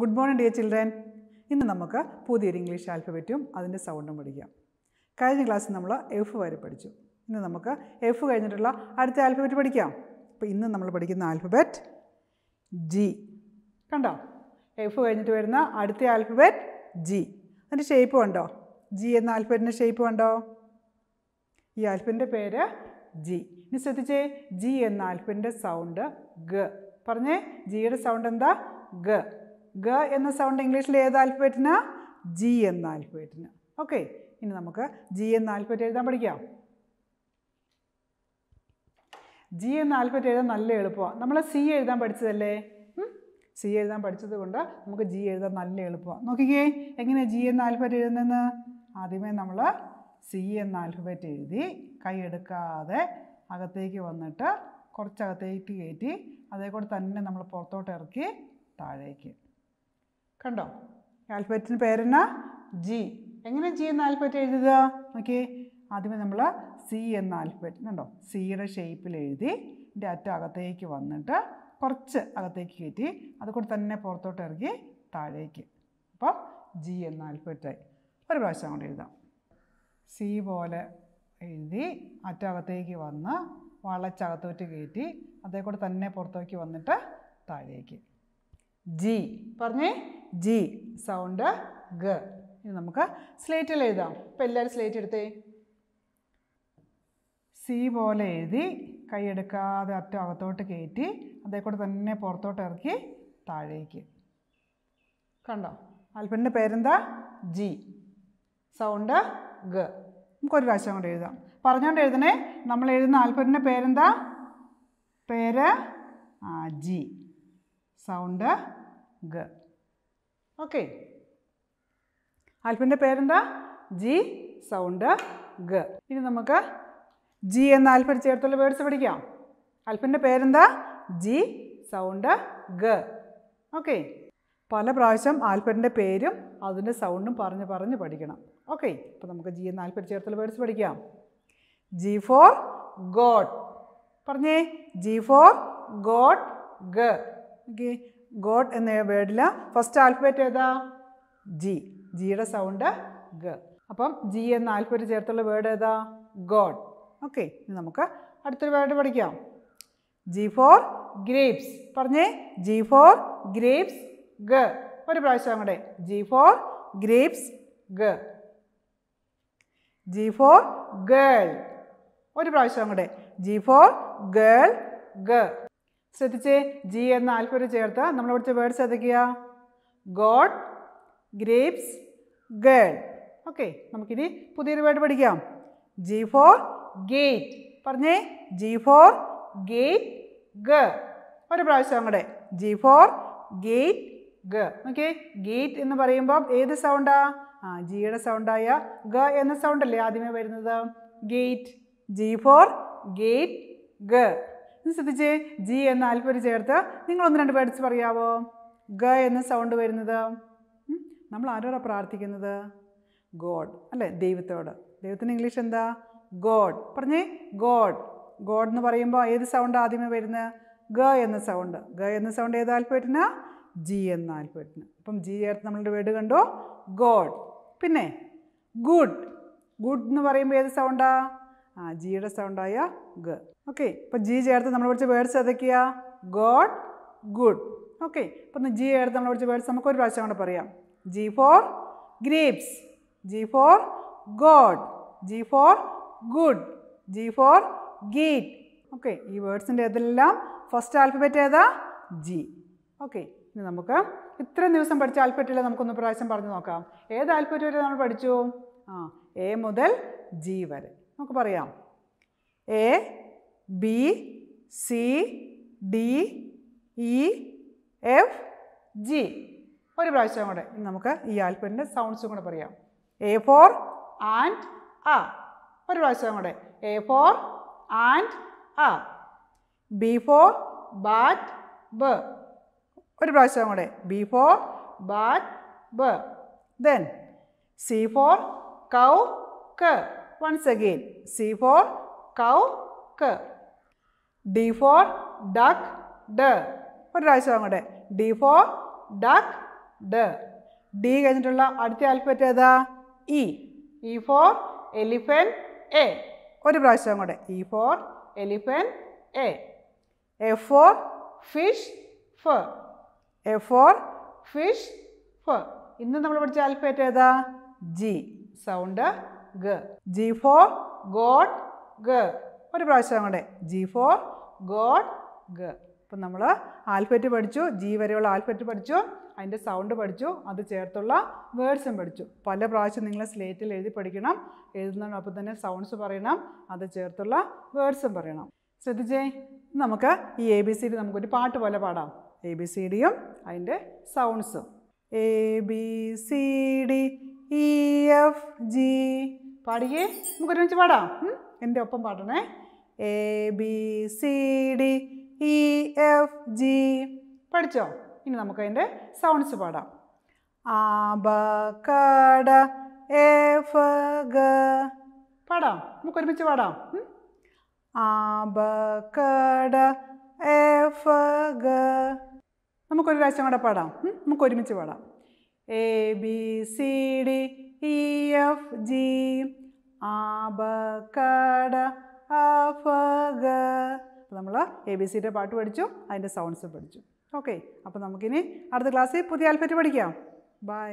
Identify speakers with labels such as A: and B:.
A: good morning dear children ഇന്ന് നമുക്ക് പുതിയൊരു ഇംഗ്ലീഷ് ആൽഫബറ്റും അതിൻ്റെ സൗണ്ടും പഠിക്കാം കഴിഞ്ഞ ക്ലാസ്സിൽ നമ്മൾ എഫ് വരെ പഠിച്ചു ഇന്ന് നമുക്ക് എഫ് കഴിഞ്ഞിട്ടുള്ള അടുത്ത ആൽഫബറ്റ് പഠിക്കാം അപ്പോൾ ഇന്ന് നമ്മൾ പഠിക്കുന്ന ആൽഫബറ്റ് ജി കണ്ടോ എഫ് കഴിഞ്ഞിട്ട് വരുന്ന അടുത്ത ആൽഫബറ്റ് ജി അതിൻ്റെ ഷേപ്പ് കണ്ടോ ജി എന്ന ആൽഫബറ്റിൻ്റെ ഷേപ്പ് കണ്ടോ ഈ ആൽഫബറ്റിൻ്റെ പേര് ജി ഇനി ശ്രദ്ധിച്ചേ ജി എന്ന ആൽഫബറ്റിൻ്റെ സൗണ്ട് ഗ പറഞ്ഞേ ജിയുടെ സൗണ്ട് എന്താ ഗ ഗ എന്ന സൗണ്ട് ഇംഗ്ലീഷിൽ ഏത് ആൽഫബറ്റിന് ജി എന്ന ആൽഫബറ്റിന് ഓക്കെ ഇനി നമുക്ക് ജി എന്ന ആൽഫബറ്റ് എഴുതാൻ പഠിക്കാം ജി എന്ന ആൽഫബറ്റ് എഴുതാൻ നല്ല എളുപ്പമാണ് നമ്മൾ സി എഴുതാൻ പഠിച്ചതല്ലേ സി എഴുതാൻ പഠിച്ചത് കൊണ്ട് നമുക്ക് ജി എഴുതാൻ നല്ല എളുപ്പമാണ് നോക്കിക്കേ എങ്ങനെ ജി എന്ന ആൽഫബറ്റ് എഴുതുന്നതെന്ന് ആദ്യമേ നമ്മൾ സി എന്ന ആൽഫബറ്റ് എഴുതി കൈ എടുക്കാതെ അകത്തേക്ക് വന്നിട്ട് കുറച്ചകത്തേക്ക് കയറ്റി അതേക്കൂടെ തന്നെ നമ്മൾ പുറത്തോട്ട് ഇറക്കി താഴേക്ക് കണ്ടോ ആൽഫബറ്റിന് പേരെന്നാ ജി എങ്ങനെ ജി എന്ന ആൽഫബറ്റ് എഴുതുക നോക്കിയേ ആദ്യമേ നമ്മൾ സി എന്ന ആൽഫബറ്റ് കണ്ടോ സിയുടെ ഷേപ്പിൽ എഴുതി ഡാറ്റ അകത്തേക്ക് വന്നിട്ട് കുറച്ച് അകത്തേക്ക് കയറ്റി അതുകൂടെ തന്നെ പുറത്തോട്ട് ഇറങ്ങി താഴേക്ക് അപ്പോൾ ജി എന്ന ആൽഫബറ്റായി ഒരു പ്രാവശ്യം കൊണ്ട് എഴുതാം സി പോലെ എഴുതി അറ്റകത്തേക്ക് വന്ന് വളച്ചകത്തോട്ട് കയറ്റി അതേക്കൂടെ തന്നെ പുറത്തേക്ക് വന്നിട്ട് താഴേക്ക് ജി പറഞ്ഞേ ജി സൗണ്ട് ഗ ഇനി നമുക്ക് സ്ലേറ്റിൽ എഴുതാം ഇപ്പം എല്ലാവരും സ്ലേറ്റ് എടുത്തേ സി പോലെ എഴുതി കൈയെടുക്കാതെ അറ്റം അകത്തോട്ട് കയറ്റി അതേ കൂടെ തന്നെ പുറത്തോട്ട് ഇറക്കി താഴേക്ക് കണ്ടോ അൽപ്പൻ്റെ പേരെന്താ ജി സൗണ്ട് ഗ നമുക്കൊരു പ്രാവശ്യം കൊണ്ട് എഴുതാം പറഞ്ഞുകൊണ്ട് എഴുതണേ നമ്മൾ എഴുതുന്ന ആൽഫബറ്റിൻ്റെ പേരെന്താ പേര് ജി സൗണ്ട് ഗ ഓക്കെ ആൽഫിൻ്റെ പേരെന്താ ജി സൗണ്ട് ഗ ഇനി നമുക്ക് ജി എന്ന ആൽഫിന് ചേർത്തുള്ള വേർഡ്സ് പഠിക്കാം ആൽഫിൻ്റെ പേരെന്താ ജി സൗണ്ട് ഗ ഓക്കെ പല പ്രാവശ്യം ആൽഫറ്റിൻ്റെ പേരും അതിൻ്റെ സൗണ്ടും പറഞ്ഞ് പറഞ്ഞ് പഠിക്കണം ഓക്കെ അപ്പോൾ നമുക്ക് ജി എന്ന ആൽഫറ്റ് ചേർത്തുള്ള വേർഡ്സ് പഠിക്കാം ജി ഫോർ ഗോഡ് പറഞ്ഞേ ജി ഫോർ ഗോഡ് ഗ നോക്കിയേ ഗോഡ് എന്ന വേർഡിൽ ഫസ്റ്റ് ആൽഫബറ്റ് ഏതാ ജി ജിയുടെ സൗണ്ട് ഗ അപ്പം ജി എന്ന ആൽഫബറ്റ് ചേർത്തുള്ള വേർഡ് ഏതാ ഗോഡ് ഓക്കെ നമുക്ക് അടുത്തൊരു വേർഡ് പഠിക്കാം ജി ഫോർ ഗ്രേപ്സ് പറഞ്ഞേ ജി ഫോർ ഗ്രേപ്സ് ഗ ഒരു പ്രാവശ്യം അങ്ങടെ ജി ഫോർ ഗ്രേപ്സ് ഗ ജി ഫോർ ഗേൾ ഒരു പ്രാവശ്യം അങ്ങടെ ജി ഫോർ ഗേൾ ഗ ശ്രദ്ധിച്ചേ ജി എന്ന ആൽഫബറ്റ് ചേർത്ത് നമ്മൾ പഠിച്ച വേർഡ്സ് ഏതൊക്കെയാ ഗോഡ് ഗ്രേപ്സ് ഗേൾ ഓക്കെ നമുക്കിനി പുതിയൊരു വേർഡ് പഠിക്കാം ജി ഫോർ ഗേറ്റ് പറഞ്ഞേ ജി ഫോർ ഗേറ്റ് ഗ ഒരു പ്രാവശ്യം അങ്ങടെ ജി ഫോർ ഗേറ്റ് ഗ ഓക്കെ ഗേറ്റ് എന്ന് പറയുമ്പം ഏത് സൗണ്ടാ ആ ജിയുടെ സൗണ്ടായ ഗ എന്ന സൗണ്ട് അല്ലേ ആദ്യമേ വരുന്നത് ഗേറ്റ് ജി ഫോർ ഗേറ്റ് ഗ ശ്രദ്ധിച്ചേ ജി എന്ന അൽപ്പര് ചേർത്ത് നിങ്ങളൊന്ന് രണ്ട് പേടിച്ച് പറയാവോ ഗ എന്ന സൗണ്ട് വരുന്നത് നമ്മൾ ആരോടാണ് പ്രാർത്ഥിക്കുന്നത് ഗോഡ് അല്ലേ ദൈവത്തോട് ദൈവത്തിന് ഇംഗ്ലീഷ് എന്താ ഗോഡ് പറഞ്ഞേ ഗോഡ് ഗോഡ് എന്ന് പറയുമ്പോൾ ഏത് സൗണ്ട് ആദ്യമേ വരുന്നത് ഗ എന്ന സൗണ്ട് ഗ എന്ന സൗണ്ട് ഏത് ആൽഫബറ്റിന് ജി എന്ന ആൽഫബറ്റിന് അപ്പം ജി ചേർത്ത് നമ്മളുടെ വേർഡ് കണ്ടു ഗോഡ് പിന്നെ ഗുഡ് ഗുഡ് എന്ന് പറയുമ്പോൾ ഏത് സൗണ്ടാണ് ആ ജിയുടെ സൗണ്ടായ ഗ ഓക്കെ ഇപ്പോൾ ജി ചേർത്ത് നമ്മൾ പഠിച്ച വേർഡ്സ് ഏതൊക്കെയാ ഗോഡ് ഗുഡ് ഓക്കെ ഇപ്പം ജി ചേർത്ത് നമ്മൾ പഠിച്ച വേർഡ്സ് നമുക്ക് ഒരു പ്രാവശ്യം കൂടെ പറയാം G for grapes G for God G for good G for gate okay ഈ വേർഡ്സിൻ്റെ ഏതെല്ലാം ഫസ്റ്റ് ആൽഫബറ്റ് ഏതാ ജി ഓക്കെ ഇനി നമുക്ക് ഇത്രയും ദിവസം പഠിച്ച ആൽഫബറ്റിൽ നമുക്കൊന്ന് പ്രാവശ്യം പറഞ്ഞു നോക്കാം ഏത് ആൽഫബറ്റ് വരെ നമ്മൾ പഠിച്ചു ആ എ മുതൽ ജി വരെ നമുക്ക് പറയാം A B C D E F G ഒരു പ്രാവശ്യം കൂടെ നമുക്ക് ഈ ആൽപ്പിൻ്റെ സൗണ്ട്സും കൂടെ പറയാം എ ഫോർ ആൻഡ് അ ഒരു പ്രാവശ്യം കൂടെ എ ഫോർ ആൻഡ് അ ബി ഫോർ ബാറ്റ് ബ ഒരു പ്രാവശ്യം കൂടെ ബി ഫോർ ബാറ്റ് ബ ദെൻ സി ഫോർ കൗ ക once again C for cow ക ഡി ഫോർ ഡക്ക് ഡ ഒരു പ്രാവശ്യം അങ്ങോട്ടെ ഡി ഫോർ ഡക്ക് ഡ ഡി കഴിഞ്ഞിട്ടുള്ള അടുത്ത ആൽഫറ്റ് ഏതാ ഇ ഇ ഫോർ എലിഫൻ എ ഒരു പ്രാവശ്യം അങ്ങോട്ടെ ഇ ഫോർ എലിഫൻ എ എ ഫോർ ഫിഷ് ഫ എ ഫോർ ഫിഷ് ഫ ഇന്ന് നമ്മൾ പഠിച്ച ആൽഫബറ്റ് ഏതാ ജി സൗണ്ട് ഗ ജി ഫോർ ഗോഡ് ഗ ഒരു പ്രാവശ്യം അങ്ങോട്ടെ ജി ഫോർ ഗോഡ് ഗ അപ്പം നമ്മൾ ആൽഫറ്റ് പഠിച്ചു ജി വരെയുള്ള ആൽഫറ്റ് പഠിച്ചു അതിൻ്റെ സൗണ്ട് പഠിച്ചു അത് ചേർത്തുള്ള വേർഡ്സും പഠിച്ചു പല പ്രാവശ്യം നിങ്ങൾ സ്ലേറ്റിൽ എഴുതി പഠിക്കണം എഴുതുന്നതിനൊപ്പം തന്നെ സൗണ്ട്സ് പറയണം അത് ചേർത്തുള്ള വേർഡ്സും പറയണം ശ്രദ്ധിച്ചേ നമുക്ക് ഈ എ ബി സി ഡി നമുക്കൊരു പാട്ട് പോലെ പാടാം എ ബി സി ഡിയും അതിൻ്റെ സൗണ്ട്സും A B C D E F G പാടിയേ നമുക്ക് ഒരുമിച്ച് പാടാം എൻ്റെ ഒപ്പം പാടണേ A B C D E F G പഠിച്ചോ ഇനി നമുക്ക് അതിൻ്റെ സൗണ്ട്സ് പാടാം ആ ബ കട എ ഫ ഗ പാടാം നമുക്ക് ഒരുമിച്ച് പാടാം ആ ബ കട എ ഫ ഗ നമുക്കൊരു പ്രാവശ്യം കൂടെ പാടാം നമുക്ക് ഒരുമിച്ച് പാടാം A B C D E F G ആബകട അഫഗ നമ്മൾ എ ബി സിയുടെ പാട്ട് പഠിച്ചു അതിൻ്റെ സൗണ്ട്സ് പഠിച്ചു ഓക്കെ അപ്പോൾ നമുക്കിനി അടുത്ത ക്ലാസ്സിൽ പുതിയ ആൽഫറ്റ് പഠിക്കാം ബൈ